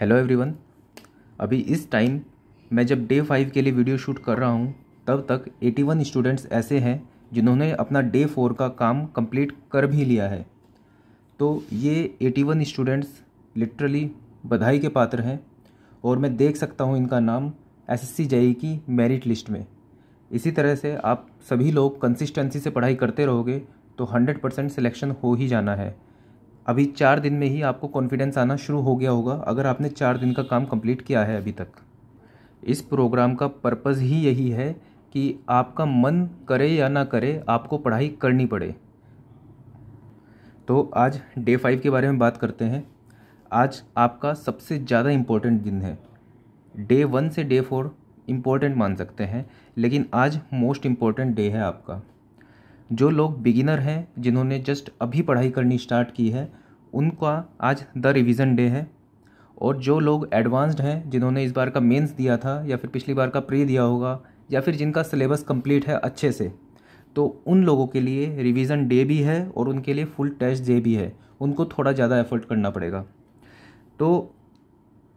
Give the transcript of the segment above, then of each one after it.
hello everyone अभी इस time मैं जब डे फाइव के लिए वीडियो शूट कर रहा हूँ तब तक 81 स्टूडेंट्स ऐसे हैं जिन्होंने अपना डे फोर का काम कंप्लीट कर भी लिया है तो ये 81 स्टूडेंट्स लिटरली बधाई के पात्र हैं और मैं देख सकता हूँ इनका नाम एसएससी जेई e की मेरिट लिस्ट में इसी तरह से आप सभी लोग कंसिस्टेंसी से पढ़ाई करते रहोगे तो हंड्रेड परसेंट सिलेक्शन हो ही जाना है अभी चार दिन में ही आपको कॉन्फिडेंस आना शुरू हो गया होगा अगर आपने चार दिन का काम कंप्लीट किया है अभी तक इस प्रोग्राम का पर्पज़ ही यही है कि आपका मन करे या ना करे आपको पढ़ाई करनी पड़े तो आज डे फाइव के बारे में बात करते हैं आज आपका सबसे ज़्यादा इम्पोर्टेंट दिन है डे वन से डे फोर इम्पोर्टेंट मान सकते हैं लेकिन आज मोस्ट इम्पोर्टेंट डे है आपका जो लोग बिगिनर हैं जिन्होंने जस्ट अभी पढ़ाई करनी स्टार्ट की है उनका आज द रिविज़न डे है और जो लोग एडवांस्ड हैं जिन्होंने इस बार का मेंस दिया था या फिर पिछली बार का प्री दिया होगा या फिर जिनका सिलेबस कंप्लीट है अच्छे से तो उन लोगों के लिए रिवीज़न डे भी है और उनके लिए फुल टेस्ट डे भी है उनको थोड़ा ज़्यादा एफर्ट करना पड़ेगा तो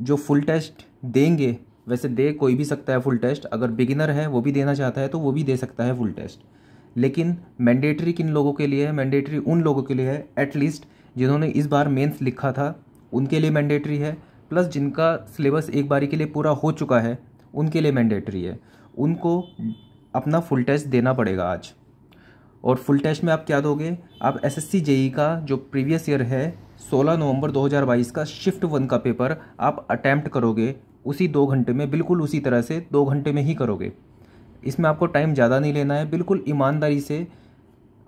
जो फुल टेस्ट देंगे वैसे दे कोई भी सकता है फुल टेस्ट अगर बिगिनर है वो भी देना चाहता है तो वो भी दे सकता है फुल टेस्ट लेकिन मैंडेटरी किन लोगों के लिए है मैंडेटरी उन लोगों के लिए है एटलीस्ट जिन्होंने इस बार मेंस लिखा था उनके लिए मैंडेटरी है प्लस जिनका सिलेबस एक बारी के लिए पूरा हो चुका है उनके लिए मैंडेटरी है उनको अपना फुल टेस्ट देना पड़ेगा आज और फुल टेस्ट में आप क्या दोगे आप एस एस e का जो प्रीवियस ईयर है 16 नवंबर 2022 का शिफ्ट वन का पेपर आप अटैम्प्ट करोगे उसी दो घंटे में बिल्कुल उसी तरह से दो घंटे में ही करोगे इसमें आपको टाइम ज़्यादा नहीं लेना है बिल्कुल ईमानदारी से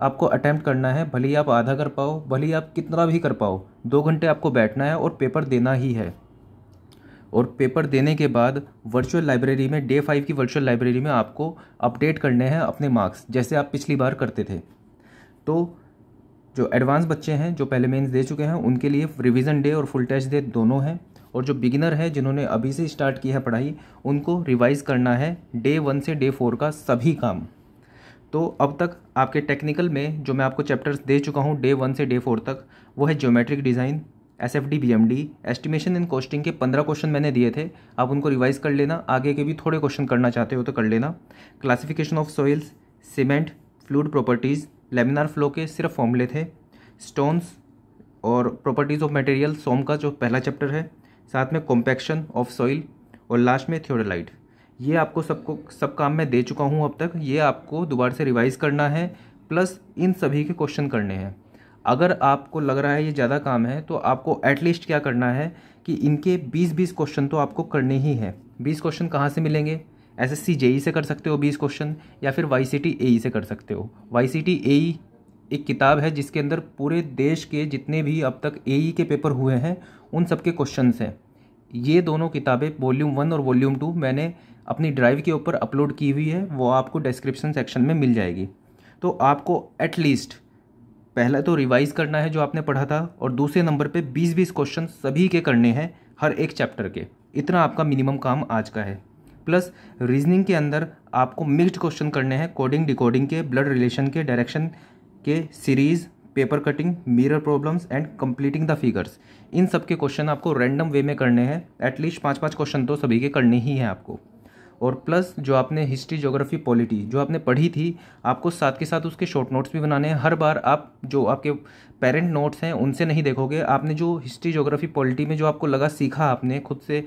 आपको अटैम्प्ट करना है भले ही आप आधा कर पाओ भले ही आप कितना भी कर पाओ दो घंटे आपको बैठना है और पेपर देना ही है और पेपर देने के बाद वर्चुअल लाइब्रेरी में डे फाइव की वर्चुअल लाइब्रेरी में आपको अपडेट करने हैं अपने मार्क्स जैसे आप पिछली बार करते थे तो जो एडवांस बच्चे हैं जो पहले मेंस दे चुके हैं उनके लिए रिवीजन डे और फुल टेस्ट डे दोनों हैं और जो बिगिनर है जिन्होंने अभी से स्टार्ट किया है पढ़ाई उनको रिवाइज़ करना है डे वन से डे फोर का सभी काम तो अब तक आपके टेक्निकल में जो मैं आपको चैप्टर्स दे चुका हूँ डे वन से डे फोर तक वो है geometric design S F D B M D estimation in costing के पंद्रह क्वेश्चन मैंने दिए थे आप उनको रिवाइज़ कर लेना आगे के भी थोड़े क्वेश्चन करना चाहते हो तो कर लेना classification of soils cement fluid properties laminar flow के सिर्फ फॉर्मूले थे स्टोन्स और प्रॉपर्टीज़ ऑफ मटेरियल सोम का जो पहला चैप्टर है साथ में कॉम्पैक्शन ऑफ सॉइल और लास्ट में थियोडोलाइट ये आपको सबको सब काम मैं दे चुका हूँ अब तक ये आपको दोबारा से रिवाइज़ करना है प्लस इन सभी के क्वेश्चन करने हैं अगर आपको लग रहा है ये ज़्यादा काम है तो आपको एटलीस्ट क्या करना है कि इनके 20-20 क्वेश्चन तो आपको करने ही हैं 20 क्वेश्चन कहाँ से मिलेंगे एस एस सी से कर सकते हो बीस क्वेश्चन या फिर वाई सी टी ए से कर सकते हो वाई सी टी ए एक किताब है जिसके अंदर पूरे देश के जितने भी अब तक ए e के पेपर हुए हैं उन सब के क्वेश्चन हैं ये दोनों किताबें वॉल्यूम वन और वॉल्यूम टू मैंने अपनी ड्राइव के ऊपर अपलोड की हुई है वो आपको डिस्क्रिप्शन सेक्शन में मिल जाएगी तो आपको एटलीस्ट पहला तो रिवाइज़ करना है जो आपने पढ़ा था और दूसरे नंबर पे 20-20 क्वेश्चन सभी के करने हैं हर एक चैप्टर के इतना आपका मिनिमम काम आज का है प्लस रीजनिंग के अंदर आपको मिक्स्ड क्वेश्चन करने हैं कोडिंग डिकोडिंग के ब्लड रिलेशन के डायरेक्शन के series paper cutting mirror problems and completing the figures इन सब के क्वेश्चन आपको रैंडम वे में करने हैं एटलीस्ट पाँच पाँच क्वेश्चन तो सभी के करने ही हैं आपको और प्लस जो आपने हिस्ट्री ज्योग्राफी पॉलिटी जो आपने पढ़ी थी आपको साथ के साथ उसके शॉर्ट नोट्स भी बनाने हैं हर बार आप जो आपके पेरेंट नोट्स हैं उनसे नहीं देखोगे आपने जो हिस्ट्री ज्योग्राफी पॉलिटी में जो आपको लगा सीखा आपने खुद से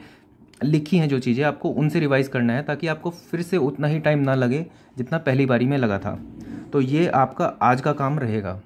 लिखी हैं जो चीज़ें आपको उनसे रिवाइज़ करना है ताकि आपको फिर से उतना ही टाइम ना लगे जितना पहली बारी में लगा था तो ये आपका आज का काम रहेगा